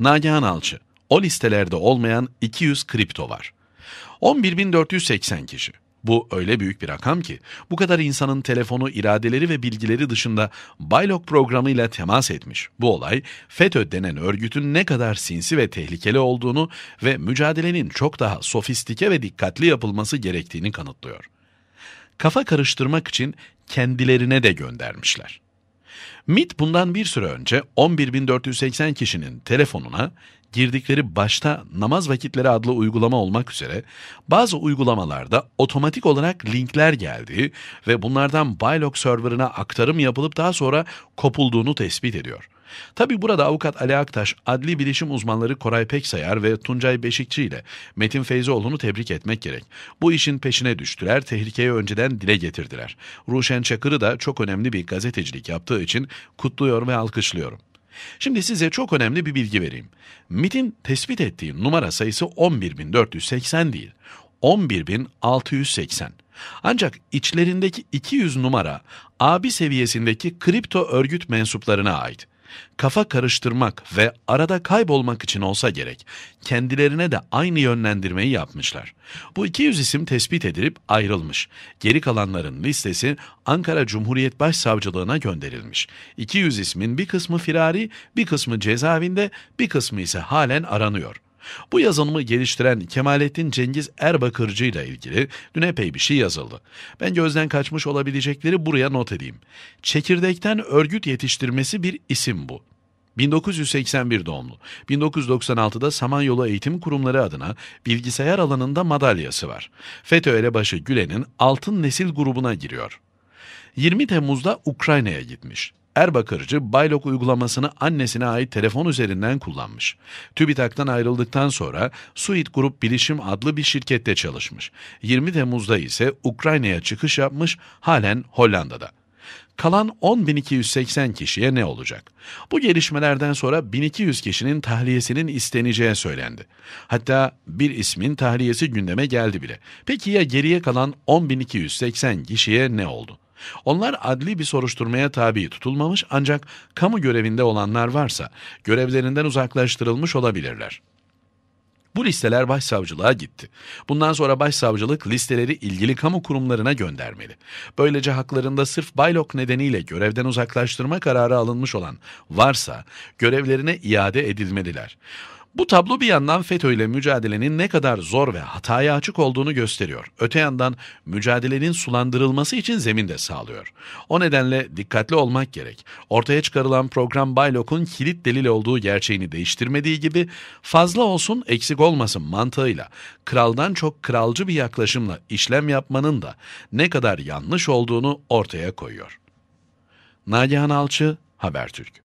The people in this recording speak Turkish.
Nagihan Alçı, o listelerde olmayan 200 kripto var. 11.480 kişi. Bu öyle büyük bir rakam ki bu kadar insanın telefonu, iradeleri ve bilgileri dışında Baylok programıyla temas etmiş. Bu olay FETÖ denen örgütün ne kadar sinsi ve tehlikeli olduğunu ve mücadelenin çok daha sofistike ve dikkatli yapılması gerektiğini kanıtlıyor. Kafa karıştırmak için kendilerine de göndermişler. MIT bundan bir süre önce 11.480 kişinin telefonuna girdikleri başta namaz vakitleri adlı uygulama olmak üzere bazı uygulamalarda otomatik olarak linkler geldiği ve bunlardan Bylog serverına aktarım yapılıp daha sonra kopulduğunu tespit ediyor. Tabi burada avukat Ali Aktaş, adli bilişim uzmanları Koray Peksayar ve Tuncay Beşikçi ile Metin Feyzoğlu'nu tebrik etmek gerek. Bu işin peşine düştüler, tehlikeyi önceden dile getirdiler. Ruşen Çakır'ı da çok önemli bir gazetecilik yaptığı için kutluyor ve alkışlıyorum. Şimdi size çok önemli bir bilgi vereyim. MIT'in tespit ettiği numara sayısı 11.480 değil, 11.680. Ancak içlerindeki 200 numara abi seviyesindeki kripto örgüt mensuplarına ait. Kafa karıştırmak ve arada kaybolmak için olsa gerek, kendilerine de aynı yönlendirmeyi yapmışlar. Bu 200 isim tespit edilip ayrılmış. Geri kalanların listesi Ankara Cumhuriyet Başsavcılığına gönderilmiş. 200 ismin bir kısmı firari, bir kısmı cezaevinde, bir kısmı ise halen aranıyor. Bu yazılımı geliştiren Kemalettin Cengiz Erbakırcı ile ilgili dün epey bir şey yazıldı. Ben gözden kaçmış olabilecekleri buraya not edeyim. Çekirdekten örgüt yetiştirmesi bir isim bu. 1981 doğumlu. 1996'da Samanyolu Eğitim Kurumları adına bilgisayar alanında madalyası var. FETÖ elebaşı Gülen'in Altın Nesil grubuna giriyor. 20 Temmuz'da Ukrayna'ya gitmiş. Erbakarıcı Baylok uygulamasını annesine ait telefon üzerinden kullanmış. TÜBİTAK'tan ayrıldıktan sonra Suit Grup Bilişim adlı bir şirkette çalışmış. 20 Temmuz'da ise Ukrayna'ya çıkış yapmış, halen Hollanda'da. Kalan 10.280 kişiye ne olacak? Bu gelişmelerden sonra 1200 kişinin tahliyesinin isteneceği söylendi. Hatta bir ismin tahliyesi gündeme geldi bile. Peki ya geriye kalan 10.280 kişiye ne oldu? Onlar adli bir soruşturmaya tabi tutulmamış ancak kamu görevinde olanlar varsa görevlerinden uzaklaştırılmış olabilirler. Bu listeler başsavcılığa gitti. Bundan sonra başsavcılık listeleri ilgili kamu kurumlarına göndermeli. Böylece haklarında sırf baylok nedeniyle görevden uzaklaştırma kararı alınmış olan varsa görevlerine iade edilmeliler. Bu tablo bir yandan FETÖ ile mücadelenin ne kadar zor ve hataya açık olduğunu gösteriyor. Öte yandan mücadelenin sulandırılması için zemin de sağlıyor. O nedenle dikkatli olmak gerek. Ortaya çıkarılan program Baylok'un kilit delil olduğu gerçeğini değiştirmediği gibi fazla olsun eksik olmasın mantığıyla kraldan çok kralcı bir yaklaşımla işlem yapmanın da ne kadar yanlış olduğunu ortaya koyuyor. Nagihan Alçı, Habertürk